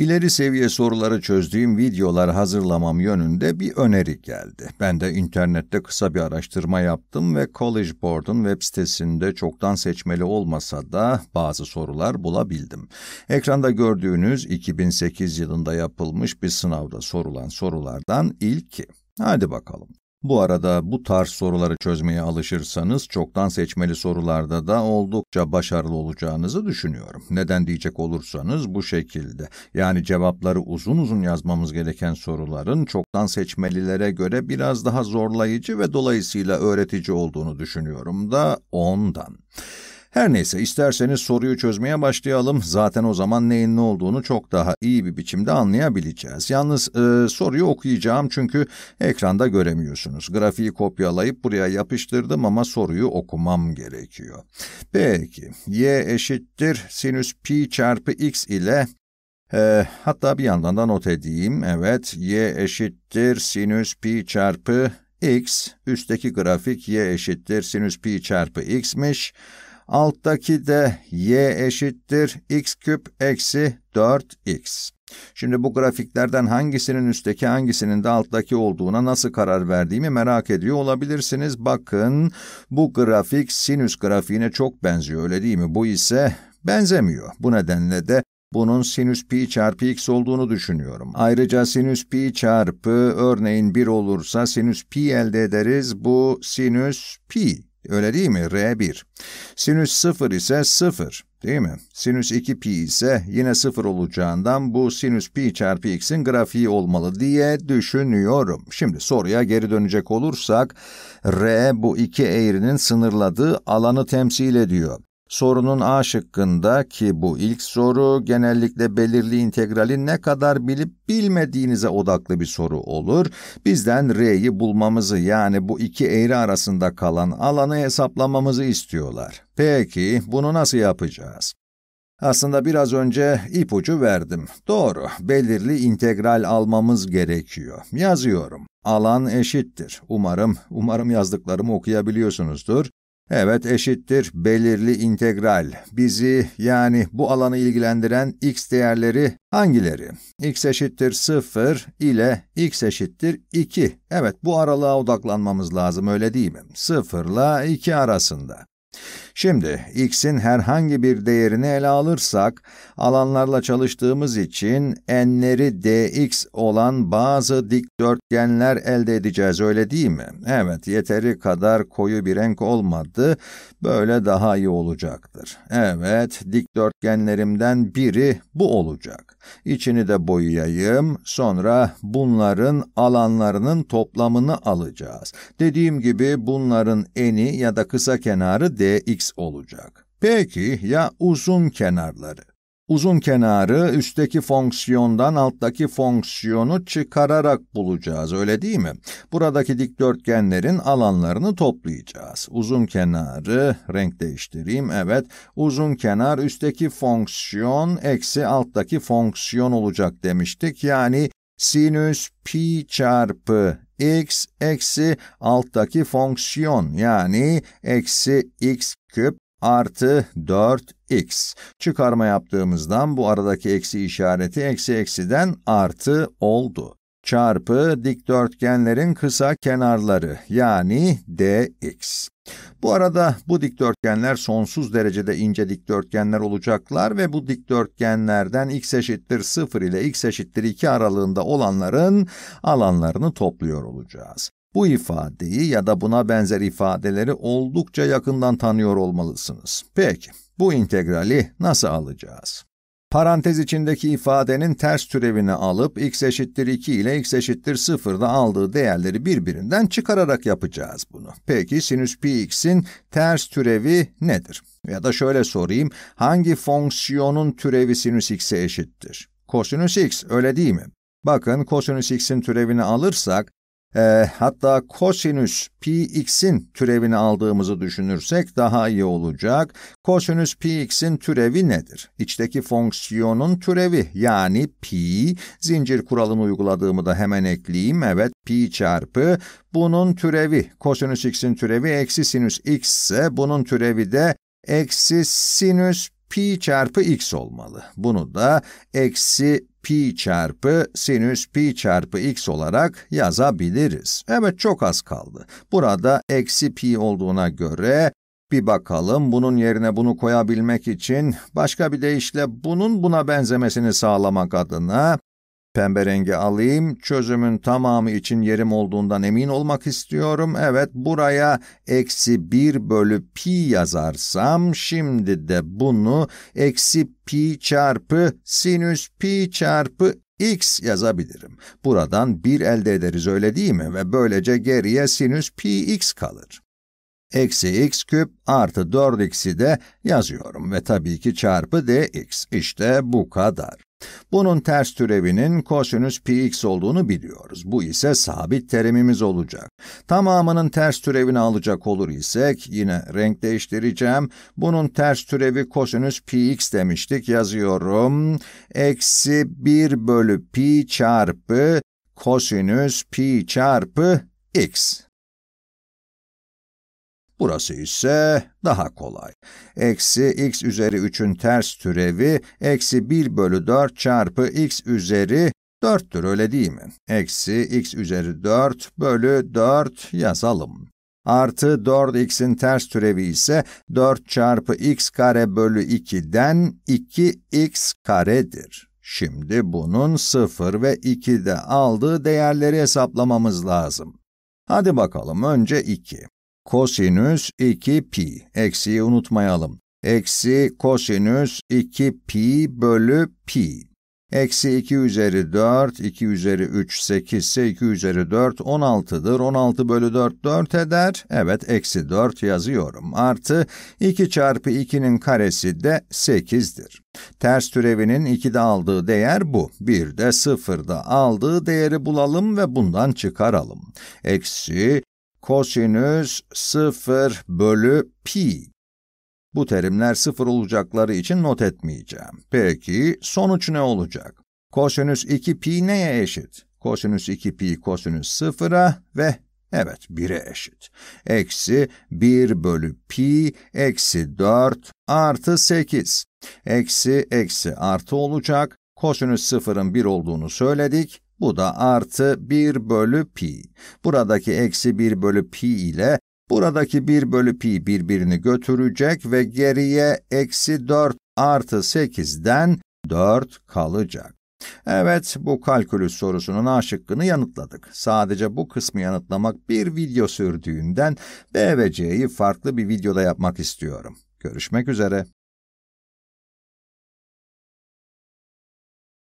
İleri seviye soruları çözdüğüm videolar hazırlamam yönünde bir öneri geldi. Ben de internette kısa bir araştırma yaptım ve College Board'un web sitesinde çoktan seçmeli olmasa da bazı sorular bulabildim. Ekranda gördüğünüz 2008 yılında yapılmış bir sınavda sorulan sorulardan ilki. Hadi bakalım. Bu arada bu tarz soruları çözmeye alışırsanız çoktan seçmeli sorularda da oldukça başarılı olacağınızı düşünüyorum. Neden diyecek olursanız bu şekilde. Yani cevapları uzun uzun yazmamız gereken soruların çoktan seçmelilere göre biraz daha zorlayıcı ve dolayısıyla öğretici olduğunu düşünüyorum da ondan. Her neyse isterseniz soruyu çözmeye başlayalım. Zaten o zaman neyin ne olduğunu çok daha iyi bir biçimde anlayabileceğiz. Yalnız e, soruyu okuyacağım çünkü ekranda göremiyorsunuz. Grafiği kopyalayıp buraya yapıştırdım ama soruyu okumam gerekiyor. Peki y eşittir sinüs pi çarpı x ile e, hatta bir yandan da not edeyim. Evet y eşittir sinüs pi çarpı x üstteki grafik y eşittir sinüs pi çarpı x'miş. Alttaki de y eşittir x küp eksi 4x. Şimdi bu grafiklerden hangisinin üstteki hangisinin de alttaki olduğuna nasıl karar verdiğimi merak ediyor olabilirsiniz. Bakın bu grafik sinüs grafiğine çok benziyor öyle değil mi? Bu ise benzemiyor. Bu nedenle de bunun sinüs pi çarpı x olduğunu düşünüyorum. Ayrıca sinüs pi çarpı örneğin 1 olursa sinüs pi elde ederiz. Bu sinüs pi. Öyle değil mi? R1. Sinüs 0 ise 0 değil mi? Sinüs 2 pi ise yine 0 olacağından bu sinüs pi çarpı x'in grafiği olmalı diye düşünüyorum. Şimdi soruya geri dönecek olursak R bu iki eğrinin sınırladığı alanı temsil ediyor. Sorunun A şıkkında ki bu ilk soru genellikle belirli integrali ne kadar bilip bilmediğinize odaklı bir soru olur. Bizden R'yi bulmamızı yani bu iki eğri arasında kalan alanı hesaplamamızı istiyorlar. Peki bunu nasıl yapacağız? Aslında biraz önce ipucu verdim. Doğru, belirli integral almamız gerekiyor. Yazıyorum. Alan eşittir. Umarım, umarım yazdıklarımı okuyabiliyorsunuzdur. Evet eşittir belirli integral. Bizi yani bu alanı ilgilendiren x değerleri hangileri? x eşittir 0 ile x eşittir 2. Evet bu aralığa odaklanmamız lazım öyle değil mi? 0 ile 2 arasında. Şimdi x'in herhangi bir değerini ele alırsak, alanlarla çalıştığımız için n'leri dx olan bazı dikdörtgenler elde edeceğiz, öyle değil mi? Evet, yeteri kadar koyu bir renk olmadı, böyle daha iyi olacaktır. Evet, dikdörtgenlerimden biri bu olacak. İçini de boyayayım, sonra bunların alanlarının toplamını alacağız. Dediğim gibi bunların eni ya da kısa kenarı dx olacak. Peki ya uzun kenarları? Uzun kenarı üstteki fonksiyondan alttaki fonksiyonu çıkararak bulacağız, öyle değil mi? Buradaki dikdörtgenlerin alanlarını toplayacağız. Uzun kenarı, renk değiştireyim, evet. Uzun kenar üstteki fonksiyon eksi alttaki fonksiyon olacak demiştik. Yani sinüs pi çarpı x eksi alttaki fonksiyon yani eksi x küp artı 4x. Çıkarma yaptığımızdan bu aradaki eksi işareti eksi eksiden artı oldu çarpı dikdörtgenlerin kısa kenarları yani dx. Bu arada bu dikdörtgenler sonsuz derecede ince dikdörtgenler olacaklar ve bu dikdörtgenlerden x eşittir 0 ile x eşittir 2 aralığında olanların alanlarını topluyor olacağız. Bu ifadeyi ya da buna benzer ifadeleri oldukça yakından tanıyor olmalısınız. Peki, bu integrali nasıl alacağız? Parantez içindeki ifadenin ters türevini alıp x eşittir 2 ile x eşittir 0'da aldığı değerleri birbirinden çıkararak yapacağız bunu. Peki sinüs pi x'in ters türevi nedir? Ya da şöyle sorayım, hangi fonksiyonun türevi sinüs x'e eşittir? Kosinüs x, öyle değil mi? Bakın kosinüs x'in türevini alırsak e, hatta kosinüs px'in türevini aldığımızı düşünürsek daha iyi olacak. Kosinüs px'in türevi nedir? İçteki fonksiyonun türevi yani pi, zincir kuralını uyguladığımı da hemen ekleyeyim. Evet pi çarpı bunun türevi, kosinüs x'in türevi eksi sinüs x ise bunun türevi de eksi sinüs pi çarpı x olmalı. Bunu da eksi pi çarpı sinüs pi çarpı x olarak yazabiliriz. Evet çok az kaldı. Burada eksi pi olduğuna göre bir bakalım bunun yerine bunu koyabilmek için başka bir deyişle bunun buna benzemesini sağlamak adına Pembe rengi alayım, çözümün tamamı için yerim olduğundan emin olmak istiyorum. Evet, buraya eksi 1 bölü pi yazarsam, şimdi de bunu eksi pi çarpı sinüs pi çarpı x yazabilirim. Buradan 1 elde ederiz öyle değil mi? Ve böylece geriye sinüs pi x kalır. Eksi x küp artı 4x'i de yazıyorum ve tabii ki çarpı dx. İşte bu kadar. Bunun ters türevinin kosinüs px olduğunu biliyoruz. Bu ise sabit terimimiz olacak. Tamamının ters türevini alacak olur isek yine renk değiştireceğim. Bunun ters türevi kosinüs px demiştik yazıyorum. Eksi 1 bölü pi çarpı kosinüs pi çarpı x. Burası ise daha kolay. Eksi x üzeri 3'ün ters türevi, eksi 1 bölü 4 çarpı x üzeri 4'tür öyle değil mi? Eksi x üzeri 4 bölü 4 yazalım. Artı 4x'in ters türevi ise 4 çarpı x kare bölü 2'den 2x karedir. Şimdi bunun 0 ve 2'de aldığı değerleri hesaplamamız lazım. Hadi bakalım önce 2 kosinüs 2 pi. Eksiyi unutmayalım. Eksi kosinüs 2 pi bölü pi. Eksi 2 üzeri 4, 2 üzeri 3, 8 ise 2 üzeri 4, 16'dır. 16 bölü 4, 4 eder. Evet, eksi 4 yazıyorum. Artı 2 çarpı 2'nin karesi de 8'dir. Ters türevinin 2'de aldığı değer bu. bir de 0'da aldığı değeri bulalım ve bundan çıkaralım. Eksi kosinüs 0 bölü pi. Bu terimler sıfır olacakları için not etmeyeceğim. Peki sonuç ne olacak? Kosinüs 2 pi neye eşit? Kosinüs 2 pi kosinüs 0'a ve evet 1'e eşit. Eksi 1 bölü pi eksi 4 artı 8. Eksi eksi artı olacak. Kosinüs 0'ın 1 olduğunu söyledik. Bu da artı 1 bölü pi. Buradaki eksi 1 bölü pi ile buradaki 1 bölü pi birbirini götürecek ve geriye eksi 4 artı 8'den 4 kalacak. Evet, bu kalkülüs sorusunun A şıkkını yanıtladık. Sadece bu kısmı yanıtlamak bir video sürdüğünden B ve C'yi farklı bir videoda yapmak istiyorum. Görüşmek üzere.